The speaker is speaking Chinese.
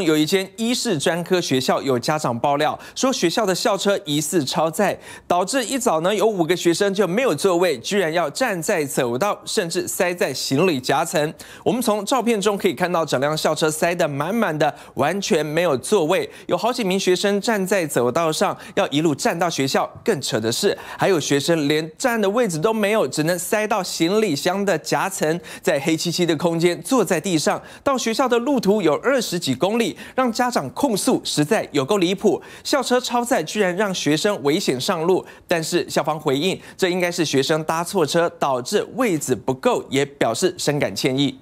有一间医事专科学校，有家长爆料说学校的校车疑似超载，导致一早呢有五个学生就没有座位，居然要站在走道，甚至塞在行李夹层。我们从照片中可以看到，整辆校车塞得满满的，完全没有座位，有好几名学生站在走道上，要一路站到学校。更扯的是，还有学生连站的位置都没有，只能塞到行李箱的夹层，在黑漆漆的空间坐在地上。到学校的路途有二十几公里。让家长控诉实在有够离谱，校车超载居然让学生危险上路，但是校方回应，这应该是学生搭错车导致位子不够，也表示深感歉意。